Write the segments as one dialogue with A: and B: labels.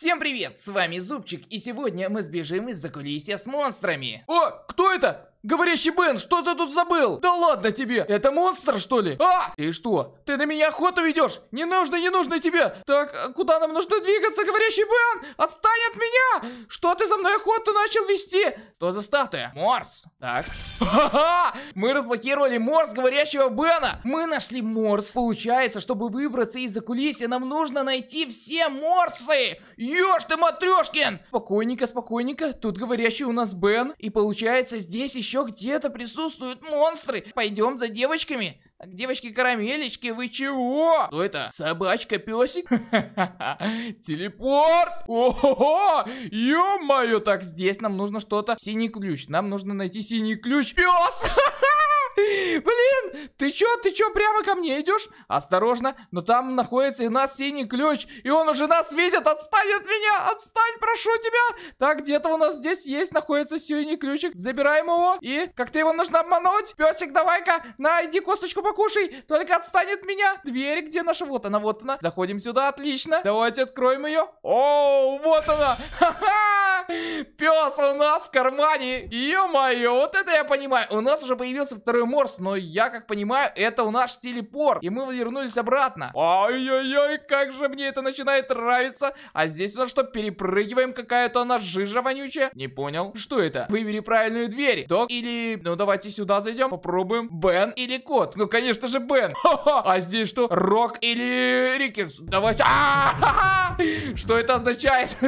A: Всем привет, с вами Зубчик, и сегодня мы сбежим из закулисья с монстрами. О, кто это? Говорящий Бен, что ты тут забыл? Да ладно тебе, это монстр что ли? А! И что, ты на меня охоту ведешь? Не нужно, не нужно тебе. Так, э, куда нам нужно двигаться, говорящий Бен? Отстань от меня! Что ты за мной охоту начал вести? Что за статуя? Морс. Так. Ха-ха! Мы разблокировали Морс говорящего Бена. Мы нашли Морс. Получается, чтобы выбраться из-за кулисья, нам нужно найти все Морсы. Ёж ты, матрешкин! Спокойненько, спокойненько. Тут говорящий у нас Бен. И получается, здесь еще еще где-то присутствуют монстры. Пойдем за девочками. девочки-карамелечки, вы чего? Что это? Собачка-песик? Телепорт? Ого! Ё-моё! Так, здесь нам нужно что-то. Синий ключ. Нам нужно найти синий ключ. Пес! Блин, ты чё, ты чё, прямо ко мне идешь? Осторожно, но там находится и нас синий ключ, и он уже нас видит, отстань от меня, отстань, прошу тебя. Так, где-то у нас здесь есть, находится синий ключик, забираем его, и как-то его нужно обмануть. пёсик, давай-ка, найди косточку покушай, только отстань от меня. Дверь, где наша, вот она, вот она, заходим сюда, отлично, давайте откроем ее. О, вот она, ха-ха, пес у нас в кармане, ё-моё, вот это я понимаю, у нас уже появился второй Морс, но я как понимаю, это у нас телепорт. И мы вернулись обратно. Ай-яй-яй, как же мне это начинает нравиться. А здесь у нас что, перепрыгиваем какая-то она жижа вонючая? Не понял. Что это? Выбери правильную дверь. Док или... Ну, давайте сюда зайдем, попробуем. Бен или Кот? Ну, конечно же, Бен. Ха-ха. А здесь что? Рок или Рикинс? Давайте... А -а -а Что это означает?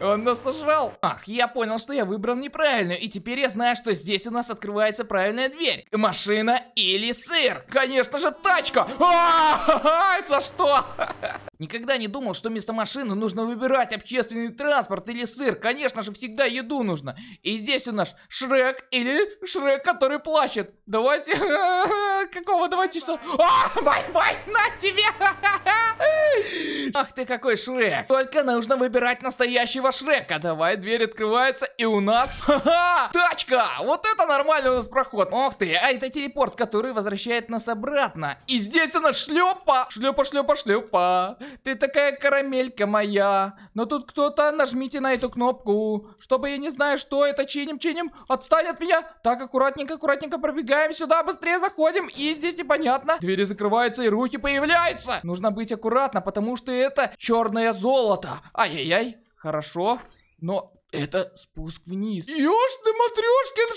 A: Он нас сожрал. Ах, я понял, что я выбрал неправильную. И теперь я знаю, что здесь у нас открывается правильная дверь. Машина или сыр. Конечно же, тачка. А, это что? Никогда не думал, что вместо машины нужно выбирать общественный транспорт или сыр. Конечно же, всегда еду нужно. И здесь у нас Шрек или Шрек, который плачет. Давайте... Какого? Давайте что? А, бай-бай, на тебе! Ах ты какой Шрек. Только нужно выбирать настоящий детектива Шрека. Давай, дверь открывается, и у нас... Ха-ха! Тачка! Вот это нормальный у нас проход. Ох ты, а это телепорт, который возвращает нас обратно. И здесь у нас шлепа! Шлепа, шлепа, шлепа. Ты такая карамелька моя. Но тут кто-то, нажмите на эту кнопку. Чтобы я не знаю, что это, чиним, чиним. Отстань от меня. Так, аккуратненько, аккуратненько пробегаем сюда, быстрее заходим. И здесь непонятно. Двери закрываются, и руки появляются. Нужно быть аккуратно, потому что это черное золото. Ай-яй-яй. Хорошо, но это спуск вниз. Ёж ты, Матрёшкин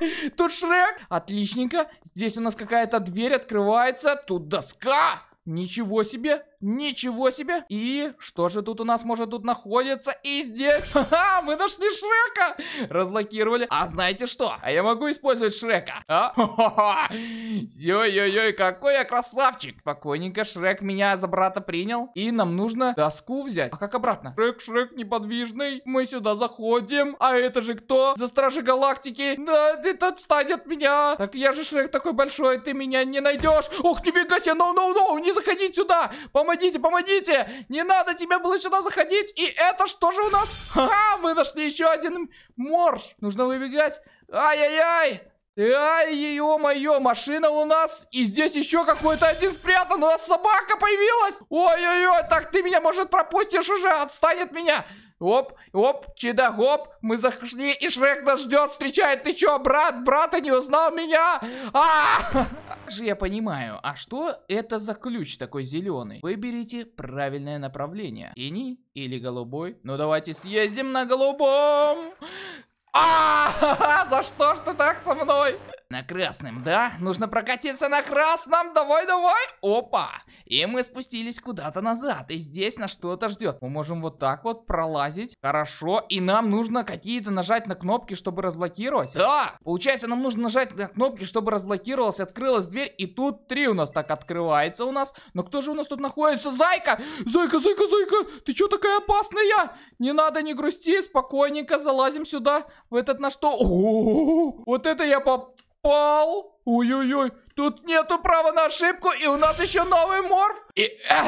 A: Шрек! Тут Шрек! Отличненько. Здесь у нас какая-то дверь открывается. Тут доска! Ничего себе! Ничего себе! И что же тут у нас может тут находиться? И здесь! Ха-ха! Мы нашли Шрека! Разлокировали. А знаете что? А я могу использовать Шрека. А? Ой-ой-ой, какой я красавчик! Спокойненько, Шрек меня за брата принял. И нам нужно доску взять. А как обратно? Шрек, Шрек неподвижный. Мы сюда заходим. А это же кто? За Стражи Галактики. Да, это отстань от меня. Так я же Шрек такой большой, ты меня не найдешь. Ух, нифига себе, ноу-ноу-ноу, не заходи сюда. Помоги помогите, помогите! Не надо, тебе было сюда заходить! И это что же у нас? Ха-ха, мы нашли еще один морж! Нужно выбегать! Ай-яй-яй! Ай, ё-моё, машина у нас. И здесь еще какой-то один спрятан. У нас собака появилась. Ой-ой-ой, так ты меня, может, пропустишь уже? отстанет от меня. Оп, оп, чида, оп? мы зашли, и Шрек нас ждет, встречает. Ты чё, брат, брат, брата не узнал меня? А! Как же я понимаю, а что это за ключ такой зеленый? Выберите правильное направление. Ини или голубой? Ну давайте съездим на голубом. А! За что ж ты так со мной? На красном, да? Нужно прокатиться на красном, давай, давай. Опа. И мы спустились куда-то назад. И здесь нас что-то ждет. Мы можем вот так вот пролазить. Хорошо. И нам нужно какие-то нажать на кнопки, чтобы разблокировать. Да. Получается, нам нужно нажать на кнопки, чтобы разблокировалась, открылась дверь. И тут три у нас так открывается у нас. Но кто же у нас тут находится? Зайка! Зайка, зайка, зайка! Ты что такая опасная? Не надо, не грусти. Спокойненько залазим сюда. В этот на что? О -о -о -о! Вот это я поп... Пол? Ой-ой-ой, тут нету права на ошибку, и у нас еще новый морф. И... Э,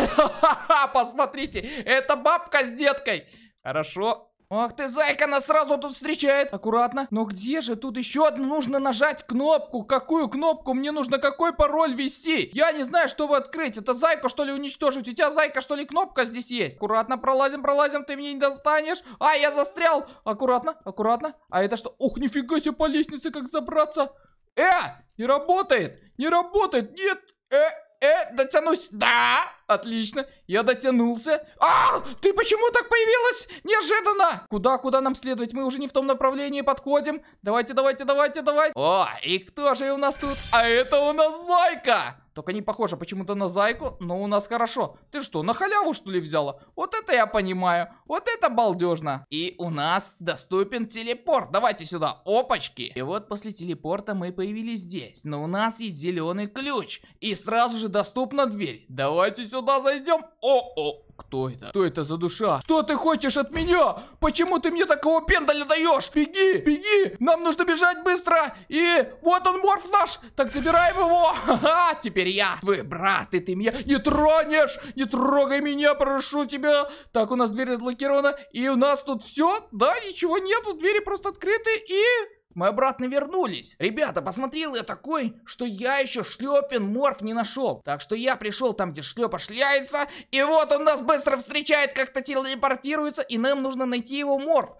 A: посмотрите, это бабка с деткой. Хорошо. Ах ты, зайка, нас сразу тут встречает. Аккуратно. Но где же? Тут еще одно. Нужно нажать кнопку. Какую кнопку? Мне нужно какой пароль ввести? Я не знаю, что вы открыть. Это зайка, что ли, уничтожить? У тебя зайка, что ли, кнопка здесь есть? Аккуратно пролазим, пролазим. Ты меня не достанешь. А, я застрял. Аккуратно, аккуратно. А это что? Ух, нифига себе по лестнице как забраться. Э! Не работает! Не работает! Нет! Э! Э! Дотянусь! Да! Отлично, я дотянулся. А, ты почему так появилась? Неожиданно! Куда, куда нам следовать? Мы уже не в том направлении подходим. Давайте, давайте, давайте, давайте. О, и кто же у нас тут? А это у нас зайка! Только не похоже почему-то на зайку, но у нас хорошо. Ты что, на халяву что ли взяла? Вот это я понимаю. Вот это балдежно. И у нас доступен телепорт. Давайте сюда, опачки. И вот после телепорта мы появились здесь. Но у нас есть зеленый ключ. И сразу же доступна дверь. Давайте сюда сюда зайдем. О-о, кто это? Кто это за душа? Что ты хочешь от меня? Почему ты мне такого пендаля даешь? Беги, беги! Нам нужно бежать быстро! И вот он, морф наш! Так забираем его! Ха-ха! Теперь я Вы, брат, и ты меня не тронешь! Не трогай меня, прошу тебя! Так, у нас дверь разблокирована, и у нас тут все? Да, ничего нету, двери просто открыты, и мы обратно вернулись. Ребята, посмотрел я такой, что я еще Шлепин морф не нашел. Так что я пришел там, где Шлепа шляется, и вот он нас быстро встречает, как-то телепортируется, и нам нужно найти его морф.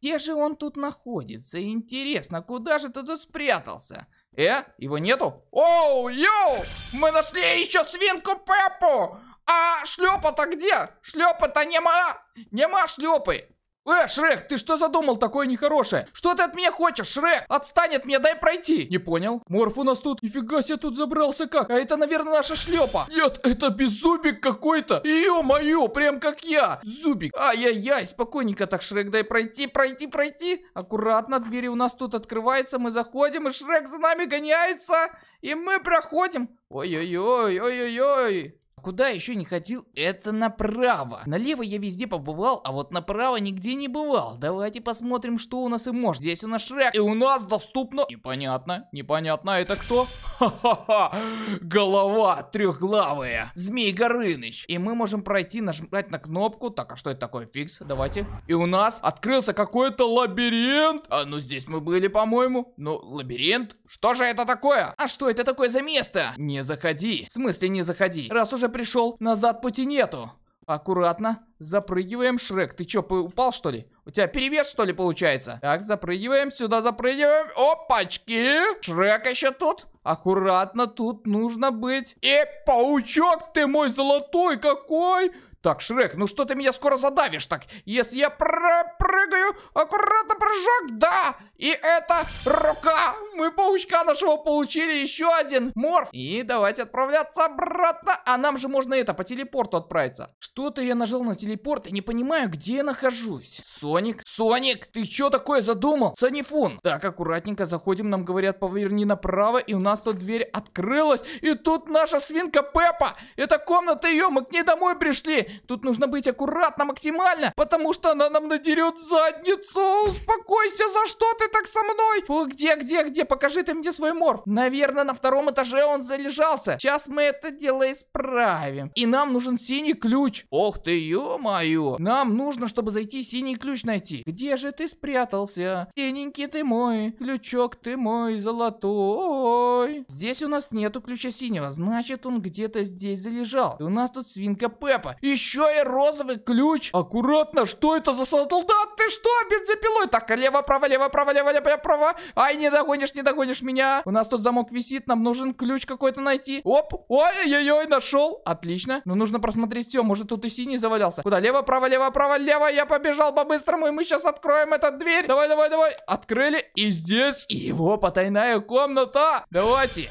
A: Где же он тут находится? Интересно, куда же ты тут спрятался? Э, его нету? Оу, йоу! Мы нашли еще свинку Пеппу! А шлепа-то где? Шлепа-то нема! Нема шлепы! Э, Шрек, ты что задумал такое нехорошее? Что ты от меня хочешь, Шрек? Отстань от меня, дай пройти. Не понял. Морф у нас тут. Нифига себе тут забрался как. А это, наверное, наша шлепа. Нет, это беззубик какой-то. Ё-моё, прям как я. Зубик. Ай-яй-яй, спокойненько так, Шрек, дай пройти, пройти, пройти. Аккуратно, двери у нас тут открываются, мы заходим, и Шрек за нами гоняется. И мы проходим. Ой-ой-ой, ой-ой-ой. Куда еще не ходил, это направо. Налево я везде побывал, а вот направо нигде не бывал. Давайте посмотрим, что у нас и может. Здесь у нас Шрек, и у нас доступно... Непонятно, непонятно, а это кто? Ха-ха-ха, голова трехглавая, Змей Горыныч. И мы можем пройти, нажать на кнопку. Так, а что это такое? Фикс, давайте. И у нас открылся какой-то лабиринт. А ну здесь мы были, по-моему. Ну, лабиринт? Что же это такое? А что это такое за место? Не заходи. В смысле не заходи? Раз уже уже пришел. Назад пути нету. Аккуратно. Запрыгиваем, Шрек. Ты чё, упал, что ли? У тебя перевес, что ли, получается? Так, запрыгиваем, сюда запрыгиваем. Опачки! Шрек еще тут. Аккуратно, тут нужно быть. И паучок ты мой золотой какой! Так, Шрек, ну что ты меня скоро задавишь так? Если я прыгаю, аккуратно прыжок, да! И это рука! Мы паучка нашего получили еще один морф. И давайте отправляться обратно. А нам же можно это, по телепорту отправиться. Что-то я нажал на телепорт и не понимаю, где я нахожусь. Соник? Соник, ты что такое задумал? Санифун. Так, аккуратненько заходим, нам говорят, поверни направо. И у нас тут дверь открылась. И тут наша свинка Пеппа. Это комната ее, мы к ней домой пришли. Тут нужно быть аккуратно максимально, потому что она нам надерет задницу. Успокойся, за что ты так со мной? Фу, где, где, где? Покажи ты мне свой морф. Наверное, на втором этаже он залежался. Сейчас мы это дело исправим. И нам нужен синий ключ. Ох ты, ё-моё. Нам нужно, чтобы зайти, синий ключ найти. Где же ты спрятался? Синенький ты мой, ключок ты мой, золотой. Здесь у нас нету ключа синего, значит он где-то здесь залежал. И у нас тут свинка Пеппа. Еще и розовый ключ. Аккуратно, что это за солдат? ты что, бензопилой? Так, лево, право, лево, право, Валя, Валя, я права. Ай, не догонишь, не догонишь меня. У нас тут замок висит, нам нужен ключ какой-то найти. Оп, ой-ой-ой, нашел. Отлично. Но ну, нужно просмотреть все, может тут и синий завалялся. Куда? Лево, право, лево, право, лево. Я побежал по-быстрому, и мы сейчас откроем эту дверь. Давай, давай, давай. Открыли. И здесь его потайная комната. Давайте.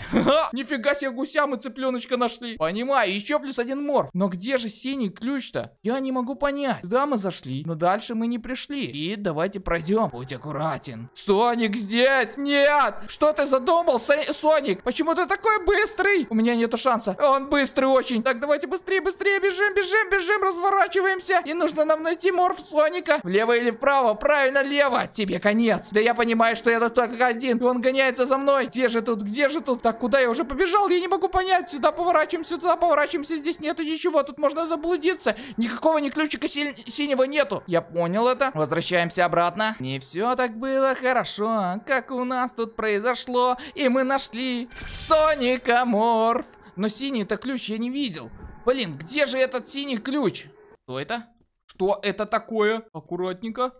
A: Нифига себе гуся мы цыпленочка нашли. Понимаю, еще плюс один морф. Но где же синий ключ-то? Я не могу понять. Да, мы зашли, но дальше мы не пришли. И давайте пройдем. Будь аккуратен. Соник здесь! Нет! Что ты задумал, Со Соник? Почему ты такой быстрый? У меня нету шанса. Он быстрый очень. Так, давайте быстрее, быстрее, бежим, бежим, бежим, разворачиваемся. И нужно нам найти морф Соника. Влево или вправо? Правильно, лево. Тебе конец. Да я понимаю, что я тут только один. И он гоняется за мной. Где же тут, где же тут? Так, куда я уже побежал? Я не могу понять. Сюда поворачиваемся, туда поворачиваемся. Здесь нету ничего. Тут можно заблудиться. Никакого ни ключика си синего нету. Я понял это. Возвращаемся обратно. Не все так было, хорошо, как у нас тут произошло, и мы нашли Соника Морф. Но синий-то ключ я не видел. Блин, где же этот синий ключ? Что это? Что это такое? Аккуратненько.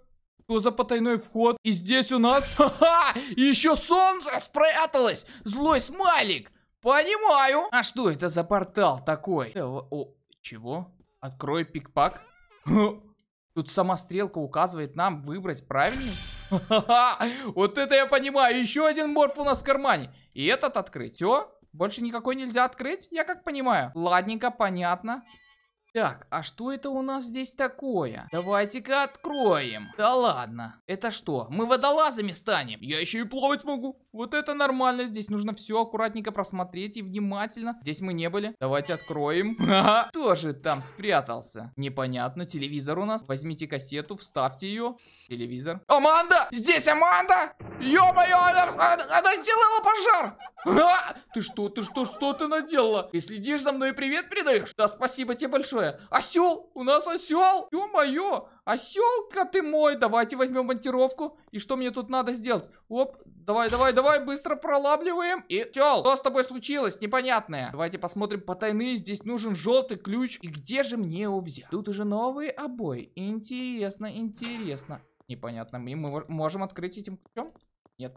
A: Что за потайной вход? И здесь у нас... Ха-ха! Еще солнце спряталось! Злой смайлик! Понимаю! А что это за портал такой? Э, о, чего? Открой пикпак. Тут сама стрелка указывает нам выбрать правильный. Вот это я понимаю. Еще один морф у нас в кармане. И этот открыть. Все? Больше никакой нельзя открыть, я как понимаю. Ладненько, понятно. Так, а что это у нас здесь такое? Давайте-ка откроем. Да ладно. Это что, мы водолазами станем? Я еще и плавать могу. Вот это нормально. Здесь нужно все аккуратненько просмотреть и внимательно. Здесь мы не были. Давайте откроем. Ха -ха. Тоже там спрятался. Непонятно. Телевизор у нас. Возьмите кассету, вставьте ее. Телевизор. Аманда! Здесь Аманда! Ё-моё, она, она сделала пожар! А! Ты что, ты что, что ты наделала? Ты следишь за мной и привет передаешь? Да спасибо тебе большое же! Осел! У нас осел! Ё-моё! Оселка ты мой! Давайте возьмем монтировку. И что мне тут надо сделать? Оп, давай, давай, давай, быстро пролабливаем. И осел, что с тобой случилось? Непонятное. Давайте посмотрим потайные. Здесь нужен желтый ключ. И где же мне его взять? Тут уже новые обои. Интересно, интересно. Непонятно. И мы можем открыть этим ключом? Нет.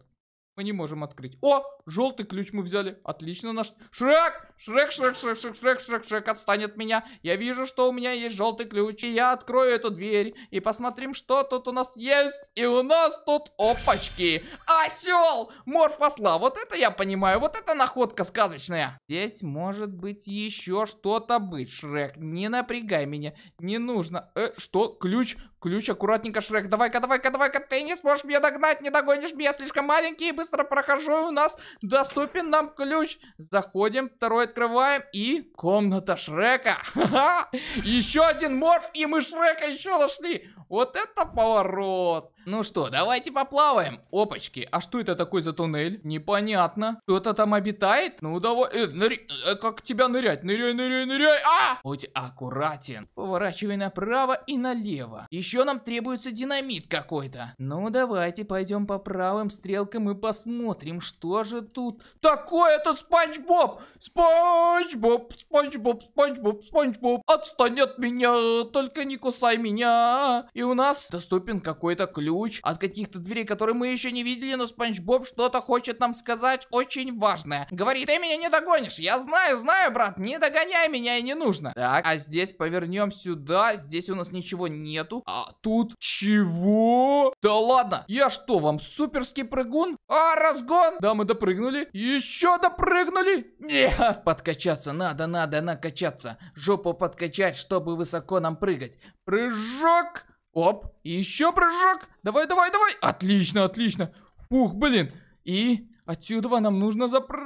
A: Мы не можем открыть. О, желтый ключ мы взяли. Отлично наш... Шрек! Шрек, Шрек, Шрек, Шрек, Шрек, Шрек, Шрек, отстань от меня. Я вижу, что у меня есть желтый ключ. И я открою эту дверь. И посмотрим, что тут у нас есть. И у нас тут... Опачки! Осел! Морфосла! Вот это я понимаю. Вот это находка сказочная. Здесь может быть еще что-то быть, Шрек. Не напрягай меня. Не нужно. Э, что? Ключ? Ключ, аккуратненько, Шрек. Давай-ка, давай-ка, давай-ка. Ты не сможешь меня догнать, не догонишь меня. Я слишком маленький и быстро прохожу. У нас доступен нам ключ. Заходим, второй открываем. И комната Шрека. Еще один морф, и мы Шрека еще нашли. Вот это поворот! Ну что, давайте поплаваем. Опачки, а что это такой за туннель? Непонятно. Кто-то там обитает? Ну давай, э, нырь... э, как тебя нырять? Ныряй, ныряй, ныряй, а! Будь аккуратен. Поворачивай направо и налево. Еще нам требуется динамит какой-то. Ну давайте пойдем по правым стрелкам и посмотрим, что же тут. Такой это Спанч Боб! Спанч Боб, Спанч Боб, Спанч Боб, Спанч Боб. Отстань от меня, только не кусай меня. И у нас доступен какой-то ключ от каких-то дверей, которые мы еще не видели, но Спанч Боб что-то хочет нам сказать очень важное. Говорит, ты меня не догонишь. Я знаю, знаю, брат, не догоняй меня и не нужно. Так, а здесь повернем сюда. Здесь у нас ничего нету. А тут чего? Да ладно, я что вам, суперский прыгун? А, разгон! Да, мы допрыгнули. Еще допрыгнули. Нет, подкачаться надо, надо накачаться. Жопу подкачать, чтобы высоко нам прыгать. Прыжок! Оп, еще прыжок. Давай, давай, давай. Отлично, отлично. Ух, блин. И отсюда нам нужно запрыгнуть.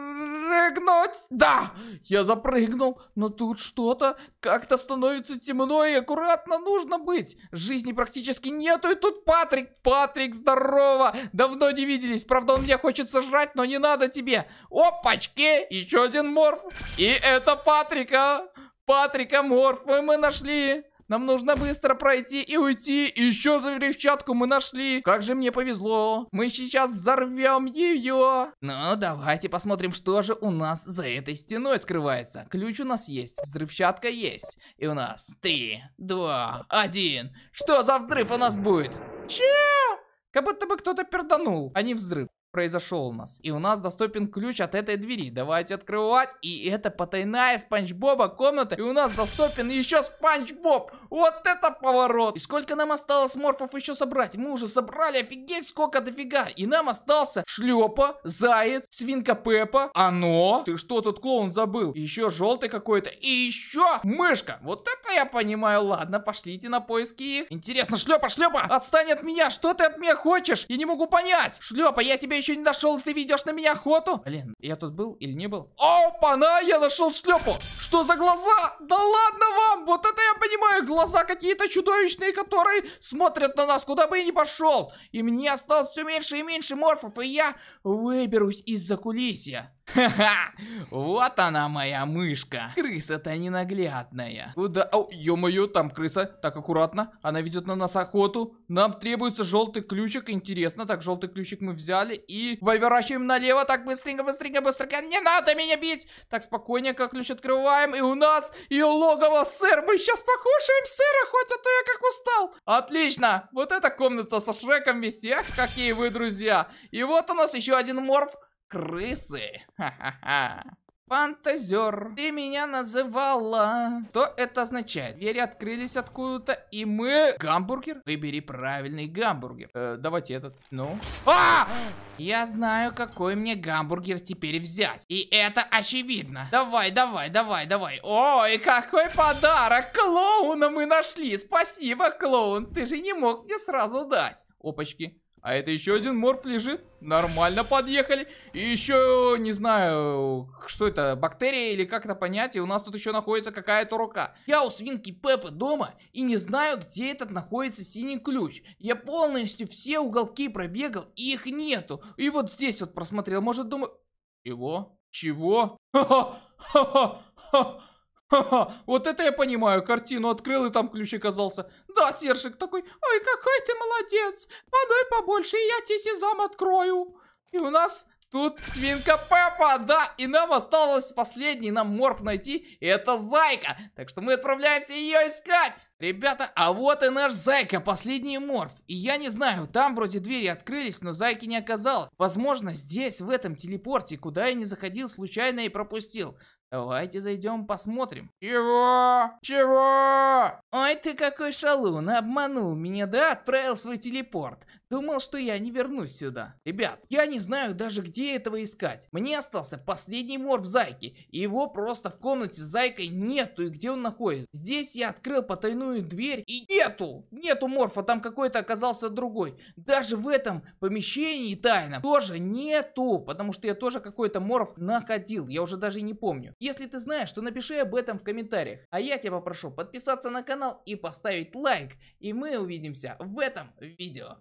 A: Да, я запрыгнул, но тут что-то как-то становится темно и аккуратно нужно быть. Жизни практически нету, и тут Патрик. Патрик, здорово. Давно не виделись. Правда, он меня хочет сожрать, но не надо тебе. Опачки, еще один морф. И это Патрика. Патрика морф мы нашли. Нам нужно быстро пройти и уйти. Еще взрывчатку мы нашли. Как же мне повезло. Мы сейчас взорвем ее. Ну, давайте посмотрим, что же у нас за этой стеной скрывается. Ключ у нас есть, взрывчатка есть. И у нас три, два, один. Что за взрыв у нас будет? Че? Как будто бы кто-то перданул, а не взрыв произошел у нас. И у нас доступен ключ от этой двери. Давайте открывать. И это потайная Спанч Боба комната. И у нас доступен еще Спанч Боб. Вот это поворот. И сколько нам осталось морфов еще собрать? Мы уже собрали, офигеть, сколько дофига. И нам остался шлепа, заяц, свинка Пеппа. Оно. Ты что тут клоун забыл? Еще желтый какой-то. И еще мышка. Вот это я понимаю. Ладно, пошлите на поиски их. Интересно, шлепа, шлепа, отстань от меня. Что ты от меня хочешь? Я не могу понять. Шлепа, я тебе еще не нашел, ты ведешь на меня охоту? Блин, я тут был или не был? Опа-на, я нашел шлепу. Что за глаза? Да ладно вам, вот это я понимаю, глаза какие-то чудовищные, которые смотрят на нас, куда бы я ни пошел. И мне осталось все меньше и меньше морфов, и я выберусь из-за кулисья. Ха-ха! Вот она моя мышка. Крыса-то ненаглядная. Куда? О, ё-моё, там крыса. Так, аккуратно. Она ведет на нас охоту. Нам требуется желтый ключик. Интересно. Так, желтый ключик мы взяли и поворачиваем налево. Так, быстренько, быстренько, быстренько. Не надо меня бить. Так, спокойненько ключ открываем. И у нас и логово, сэр. Мы сейчас покушаем сыра, хоть а то я как устал. Отлично. Вот эта комната со Шреком вместе. Ах, какие вы друзья. И вот у нас еще один морф крысы. Ха-ха-ха. Фантазер, ты меня называла. Что это означает? Двери открылись откуда-то, и мы... Гамбургер? Выбери правильный гамбургер. Э, давайте этот. Ну. А! Я знаю, какой мне гамбургер теперь взять. И это очевидно. Давай, давай, давай, давай. Ой, какой подарок. Клоуна мы нашли. Спасибо, клоун. Ты же не мог мне сразу дать. Опачки. А это еще один морф лежит. Нормально подъехали. И еще, не знаю, что это, бактерия или как это понять. И у нас тут еще находится какая-то рука. Я у свинки Пеппа дома и не знаю, где этот находится синий ключ. Я полностью все уголки пробегал, и их нету. И вот здесь вот просмотрел. Может, думаю... Чего? Чего? Ха-ха! Ха-ха! Ха-ха, вот это я понимаю, картину открыл и там ключ оказался. Да, Сершик такой, ой, какой ты молодец, подай побольше, и я тебе сезам открою. И у нас тут свинка Пеппа, да, и нам осталось последний нам морф найти, и это Зайка. Так что мы отправляемся ее искать. Ребята, а вот и наш Зайка, последний морф. И я не знаю, там вроде двери открылись, но Зайки не оказалось. Возможно, здесь, в этом телепорте, куда я не заходил случайно и пропустил. Давайте зайдем посмотрим. Чего? Чего? «Ой, ты какой шалун, обманул меня, да? Отправил свой телепорт. Думал, что я не вернусь сюда. Ребят, я не знаю даже, где этого искать. Мне остался последний морф Зайки, и его просто в комнате с Зайкой нету, и где он находится. Здесь я открыл потайную дверь, и нету, нету морфа, там какой-то оказался другой. Даже в этом помещении тайном тоже нету, потому что я тоже какой-то морф находил, я уже даже не помню. Если ты знаешь, то напиши об этом в комментариях. А я тебя попрошу подписаться на канал, канал и поставить лайк. И мы увидимся в этом видео.